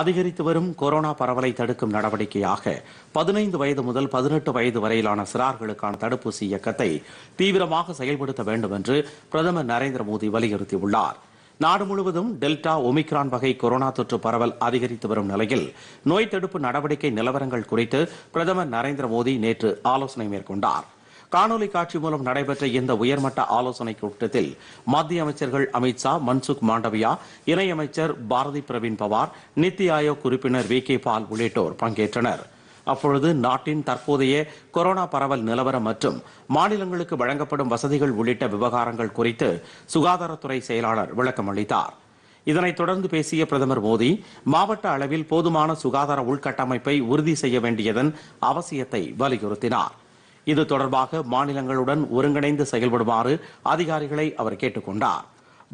அதிகரித்து வரும் கொரோனா பரவலை தடுக்கும் நடவடிக்கையாக பதினைந்து வயது முதல் பதினெட்டு வயது வரையிலான சிறார்களுக்கான தடுப்பூசி இயக்கத்தை தீவிரமாக செயல்படுத்த வேண்டும் என்று பிரதமர் நரேந்திர மோடி வலியுறுத்தியுள்ளார் நாடு முழுவதும் டெல்டா ஒமிக்ரான் வகை கொரோனா தொற்று பரவல் அதிகரித்து வரும் நிலையில் நோய் தடுப்பு நடவடிக்கை நிலவரங்கள் குறித்து பிரதமர் நரேந்திர மோடி நேற்று ஆலோசனை மேற்கொண்டாா் காணொலி காட்சி மூலம் நடைபெற்ற இந்த உயர்மட்ட ஆலோசனைக் கூட்டத்தில் மத்திய அமைச்சர்கள் அமித்ஷா மன்சுக் மாண்டவியா இணையமைச்சர் பாரதி பிரவீன் பவார் நித்தி ஆயோக் உறுப்பினர் வி கே பால் உள்ளிட்டோர் பங்கேற்றனர் அப்பொழுது நாட்டின் தற்போதைய கொரோனா பரவல் நிலவரம் மற்றும் மாநிலங்களுக்கு வழங்கப்படும் வசதிகள் உள்ளிட்ட விவகாரங்கள் குறித்து சுகாதாரத்துறை செயலாளர் விளக்கம் அளித்தார் இதனைத் தொடர்ந்து பேசிய பிரதமர் மோடி மாவட்ட அளவில் போதுமான சுகாதார உள்கட்டமைப்பை உறுதி செய்ய வேண்டியதன் அவசியத்தை வலியுறுத்தினார் இது தொடர்பாக மாநிலங்களுடன் ஒருங்கிணைந்து செயல்படுமாறு அதிகாரிகளை அவர் கேட்டுக்கொண்டார்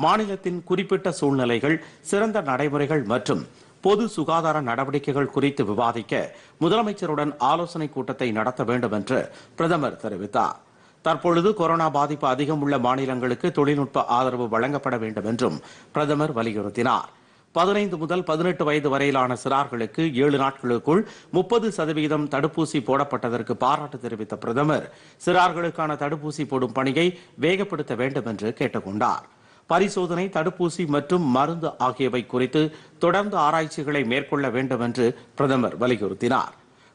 மாநிலத்தின் குறிப்பிட்ட சூழ்நிலைகள் சிறந்த நடைமுறைகள் மற்றும் பொது சுகாதார நடவடிக்கைகள் குறித்து விவாதிக்க முதலமைச்சருடன் ஆலோசனை கூட்டத்தை நடத்த வேண்டும் என்று பிரதமர் தெரிவித்தார் தற்பொழுது கொரோனா பாதிப்பு அதிகம் உள்ள மாநிலங்களுக்கு தொழில்நுட்ப ஆதரவு வழங்கப்பட வேண்டும் என்றும் பிரதமர் வலியுறுத்தினார் பதினைந்து முதல் பதினெட்டு வயது வரையிலான சிறார்களுக்கு ஏழு நாட்களுக்குள் முப்பது சதவீதம் தடுப்பூசி போடப்பட்டதற்கு பாராட்டு தெரிவித்த பிரதமர் சிறார்களுக்கான தடுப்பூசி போடும் பணியை வேகப்படுத்த வேண்டும் என்று கேட்டுக்கொண்டார் பரிசோதனை தடுப்பூசி மற்றும் மருந்து ஆகியவை குறித்து தொடர்ந்து ஆராய்ச்சிகளை மேற்கொள்ள வேண்டும் என்று பிரதமர் வலியுறுத்தினார்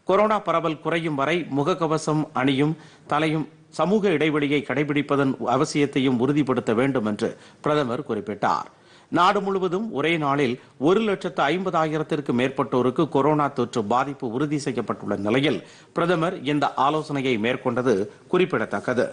கொரோனா பரவல் குறையும் வரை முகக்கவசம் அணியும் தலையும் சமூக இடைவெளியை கடைபிடிப்பதன் அவசியத்தையும் உறுதிப்படுத்த வேண்டும் என்று பிரதமர் குறிப்பிட்டார் நாடு முழுவதும் ஒரே நாளில் ஒரு லட்சத்து ஐம்பதாயிரத்திற்கு மேற்பட்டோருக்கு கொரோனா தொற்று பாதிப்பு உறுதி செய்யப்பட்டுள்ள நிலையில் பிரதமர் இந்த ஆலோசனையை மேற்கொண்டது குறிப்பிடத்தக்கது